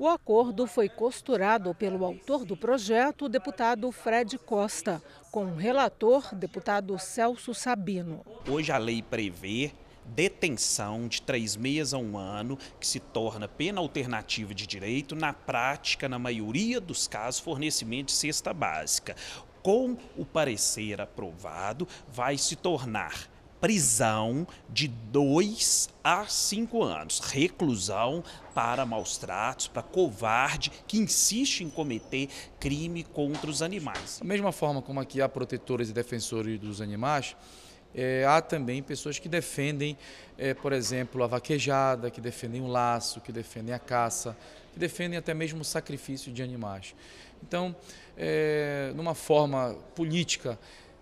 O acordo foi costurado pelo autor do projeto, o deputado Fred Costa, com o relator, deputado Celso Sabino. Hoje a lei prevê detenção de três meses a um ano, que se torna pena alternativa de direito, na prática, na maioria dos casos, fornecimento de cesta básica. Com o parecer aprovado, vai se tornar prisão de dois a cinco anos, reclusão para maus tratos, para covarde que insiste em cometer crime contra os animais. Da mesma forma como aqui há protetores e defensores dos animais, é, há também pessoas que defendem, é, por exemplo, a vaquejada, que defendem o laço, que defendem a caça, que defendem até mesmo o sacrifício de animais. Então, é, numa forma política,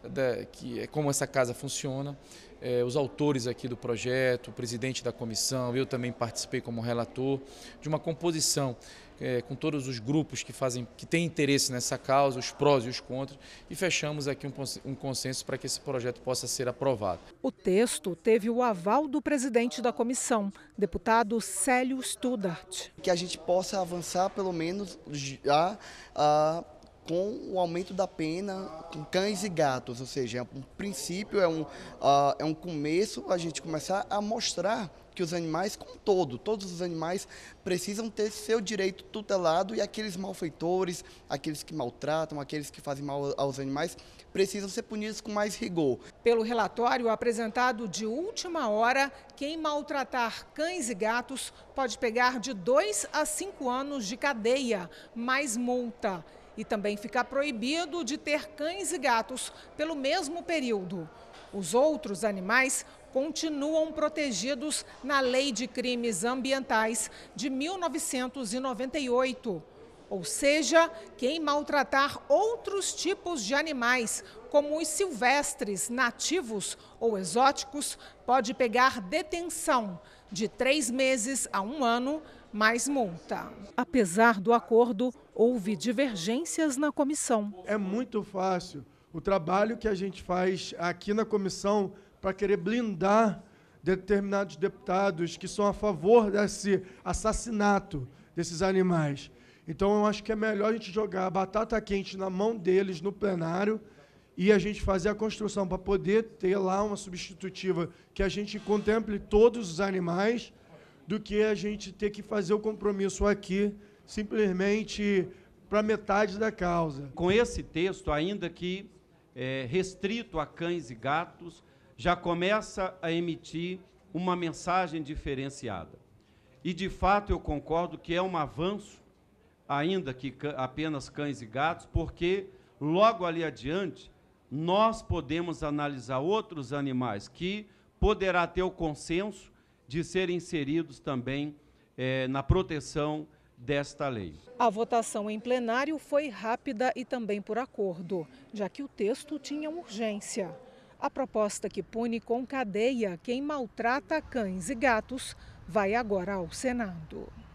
da, né, que é como essa casa funciona, é, os autores aqui do projeto, o presidente da comissão, eu também participei como relator de uma composição é, com todos os grupos que fazem, que têm interesse nessa causa, os prós e os contras, e fechamos aqui um, um consenso para que esse projeto possa ser aprovado. O texto teve o aval do presidente da comissão, deputado Célio Studart. Que a gente possa avançar pelo menos já a com o aumento da pena com cães e gatos, ou seja, é um princípio, é um, uh, é um começo a gente começar a mostrar que os animais, como todo, todos os animais precisam ter seu direito tutelado e aqueles malfeitores, aqueles que maltratam, aqueles que fazem mal aos animais, precisam ser punidos com mais rigor. Pelo relatório apresentado de última hora, quem maltratar cães e gatos pode pegar de dois a cinco anos de cadeia, mais multa e também fica proibido de ter cães e gatos pelo mesmo período. Os outros animais continuam protegidos na Lei de Crimes Ambientais de 1998 ou seja, quem maltratar outros tipos de animais, como os silvestres, nativos ou exóticos, pode pegar detenção de três meses a um ano, mais multa. Apesar do acordo, houve divergências na comissão. É muito fácil o trabalho que a gente faz aqui na comissão para querer blindar determinados deputados que são a favor desse assassinato desses animais. Então eu acho que é melhor a gente jogar a batata quente na mão deles no plenário e a gente fazer a construção para poder ter lá uma substitutiva que a gente contemple todos os animais do que a gente ter que fazer o compromisso aqui simplesmente para metade da causa. Com esse texto, ainda que é, restrito a cães e gatos, já começa a emitir uma mensagem diferenciada. E, de fato, eu concordo que é um avanço ainda que apenas cães e gatos, porque logo ali adiante nós podemos analisar outros animais que poderá ter o consenso de serem inseridos também eh, na proteção desta lei. A votação em plenário foi rápida e também por acordo, já que o texto tinha urgência. A proposta que pune com cadeia quem maltrata cães e gatos vai agora ao Senado.